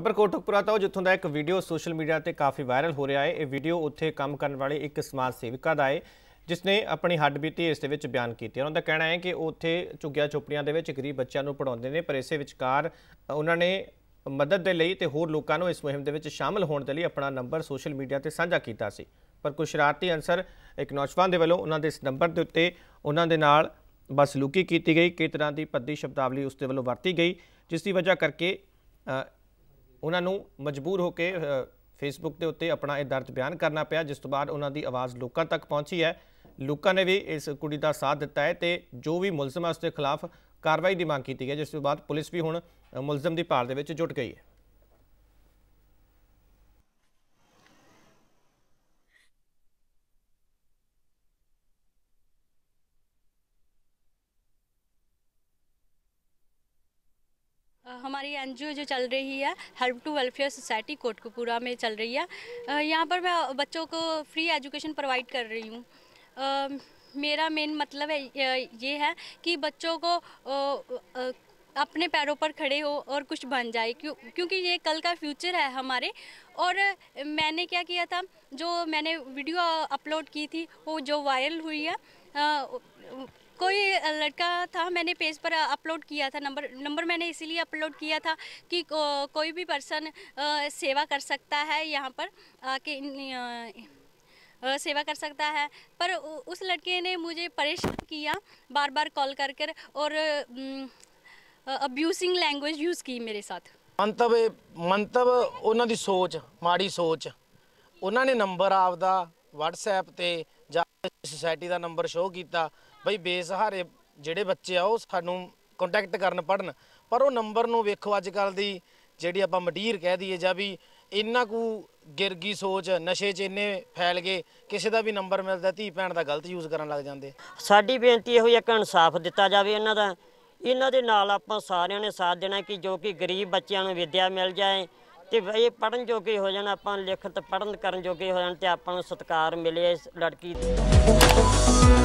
ਖਬਰ ਕੋਟਕਪੁਰਾ ਤੋਂ ਜਿੱਥੋਂ ਦਾ ਇੱਕ ਵੀਡੀਓ ਸੋਸ਼ਲ ਮੀਡੀਆ ਤੇ ਕਾਫੀ ਵਾਇਰਲ ਹੋ ਰਿਹਾ ਹੈ ਇਹ ਵੀਡੀਓ ਉੱਥੇ ਕੰਮ ਕਰਨ ਵਾਲੇ ਇੱਕ ਸਮਾਜ ਸੇਵਿਕਾ ਦਾ ਹੈ ਜਿਸ ਨੇ ਆਪਣੀ ਹੱਡਬੀਤੀ ਇਸ ਦੇ ਵਿੱਚ ਬਿਆਨ ਕੀਤੀ ਉਹਨਾਂ ਦਾ ਕਹਿਣਾ ਹੈ ਕਿ ਉਹ ਉੱਥੇ ਝੁੱਗੀਆਂ ਚੋਪੜੀਆਂ ਦੇ ਵਿੱਚ ਗਰੀਬ ਬੱਚਿਆਂ ਨੂੰ ਪੜਾਉਂਦੇ ਨੇ ਪਰ ਇਸੇ ਵਿਚਕਾਰ ਉਹਨਾਂ ਨੇ ਮਦਦ ਦੇ ਲਈ ਤੇ ਹੋਰ ਲੋਕਾਂ ਨੂੰ ਇਸ ਮੁਹਿੰਮ ਦੇ ਵਿੱਚ ਸ਼ਾਮਲ ਹੋਣ ਦੇ ਲਈ ਆਪਣਾ ਨੰਬਰ ਸੋਸ਼ਲ ਮੀਡੀਆ ਤੇ ਸਾਂਝਾ ਕੀਤਾ ਸੀ ਪਰ ਕੁਝ ਸ਼ਰਾਰਤੀ ਅੰਸਰ ਇੱਕ ਨੌਜਵਾਨ ਦੇ ਵੱਲੋਂ ਉਹਨਾਂ ਦੇ ਇਸ ਨੰਬਰ ਦੇ ਉੱਤੇ ਉਹਨਾਂ ਦੇ ਨਾਲ ਬਸ ਲੁਕੀ ਕੀਤੀ ਗਈ ਕਿ ਤਰ੍ਹਾਂ ਦੀ ਪੱਦੀ ਸ਼ਬਦਾਵਲੀ ਉਸ ਦੇ ਵੱਲੋਂ ਵਰਤੀ ਗਈ ਜਿਸ ਦੀ ਵਜ੍ਹਾ ਕਰਕੇ ਉਹਨਾਂ ਨੂੰ ਮਜਬੂਰ ਹੋ ਕੇ ਫੇਸਬੁੱਕ ਦੇ ਉੱਤੇ ਆਪਣਾ ਇਹ ਦਰਦ ਬਿਆਨ ਕਰਨਾ ਪਿਆ ਜਿਸ ਤੋਂ ਬਾਅਦ ਉਹਨਾਂ ਦੀ ਆਵਾਜ਼ ਲੋਕਾਂ ਤੱਕ ਪਹੁੰਚੀ ਹੈ ਲੋਕਾਂ ਨੇ ਵੀ ਇਸ ਕੁੜੀ ਦਾ ਸਾਥ ਦਿੱਤਾ ਹੈ ਤੇ ਜੋ ਵੀ ਮੁਲਜ਼ਮ ਹੈ ਉਸ ਦੇ ਖਿਲਾਫ ਕਾਰਵਾਈ ਦੀ ਮੰਗ ਕੀਤੀ ਹੈ ਜਿਸ ਤੋਂ ਬਾਅਦ ਪੁਲਿਸ ਵੀ ਹੁਣ ਮੁਲਜ਼ਮ ਦੀ ਭਾਲ ਦੇ ਵਿੱਚ ਜੁਟ ਗਈ ਹੈ हमारी एन जो चल रही है help to welfare society Kotkapura में चल रही है यहाँ पर मैं बच्चों को फ्री एजुकेशन प्रोवाइड कर रही हूँ मेरा मेन मतलब है ये है कि बच्चों को अपने पैरों पर खड़े हो और कुछ बन जाए क्यों क्योंकि ये कल का फ्यूचर है हमारे और मैंने क्या किया था जो मैंने वीडियो अपलोड की थी वो जो वायरल हुई है आ, कोई लड़का था मैंने पेज पर अपलोड किया था नंबर नंबर मैंने इसीलिए अपलोड किया था कि को, कोई भी पर्सन सेवा कर सकता है यहाँ पर आके सेवा कर सकता है पर उस लड़के ने मुझे परेशान किया बार बार कॉल कर कर और ਅਬਿਊਸਿੰਗ ਲੈਂਗੁਏਜ ਯੂਜ਼ ਕੀ ਮੇਰੇ ਸਾਥ ਮੰਤਵ ਮੰਤਵ ਉਹਨਾਂ ਦੀ ਸੋਚ ਮਾੜੀ ਸੋਚ ਉਹਨਾਂ ਨੇ ਨੰਬਰ ਆਪਦਾ WhatsApp ਤੇ ਜਾਂ ਸੋਸਾਇਟੀ ਦਾ ਨੰਬਰ ਸ਼ੋਅ ਕੀਤਾ ਬਈ ਬੇਸਹਾਰੇ ਜਿਹੜੇ ਬੱਚੇ ਆ ਉਹ ਸਾਨੂੰ ਕੰਟੈਕਟ ਕਰਨ ਪੜਨ ਪਰ ਉਹ ਨੰਬਰ ਨੂੰ ਵੇਖੋ ਅੱਜ ਕੱਲ ਦੀ ਜਿਹੜੀ ਆਪਾਂ ਮਟੀਰ ਕਹਿ ਦਈਏ ਜਾਂ ਵੀ ਇੰਨਾ ਕੁ ਗਿਰਗੀ ਸੋਚ ਨਸ਼ੇ 'ਚ ਇੰਨੇ ਫੈਲ ਗਏ ਕਿਸੇ ਦਾ ਵੀ ਨੰਬਰ ਮਿਲਦਾ ਧੀ ਭੈਣ ਦਾ ਗਲਤ ਯੂਜ਼ ਕਰਨ ਲੱਗ ਜਾਂਦੇ ਸਾਡੀ ਬੇਨਤੀ ਇਹੋ ਹੀ ਹੈ ਕਿ ਇਨਸਾਫ ਦਿੱਤਾ ਜਾਵੇ ਇਹਨਾਂ ਦਾ ਇਹਨਾਂ ਦੇ ਨਾਲ ਆਪਾਂ ਸਾਰਿਆਂ ਨੇ ਸਾਥ ਦੇਣਾ ਕਿ ਜੋ ਕਿ ਗਰੀਬ ਬੱਚਿਆਂ ਨੂੰ ਵਿਦਿਆ ਮਿਲ ਜਾਏ ਤੇ ਇਹ ਪੜਨ ਜੋਗੇ ਹੋ ਜਾਣ ਆਪਾਂ ਲਿਖਤ ਪੜਨ ਕਰਨ ਜੋਗੇ ਹੋ ਜਾਣ ਤੇ ਆਪਾਂ ਨੂੰ ਸਤਿਕਾਰ ਮਿਲੇ ਇਸ ਲੜਕੀ ਦੀ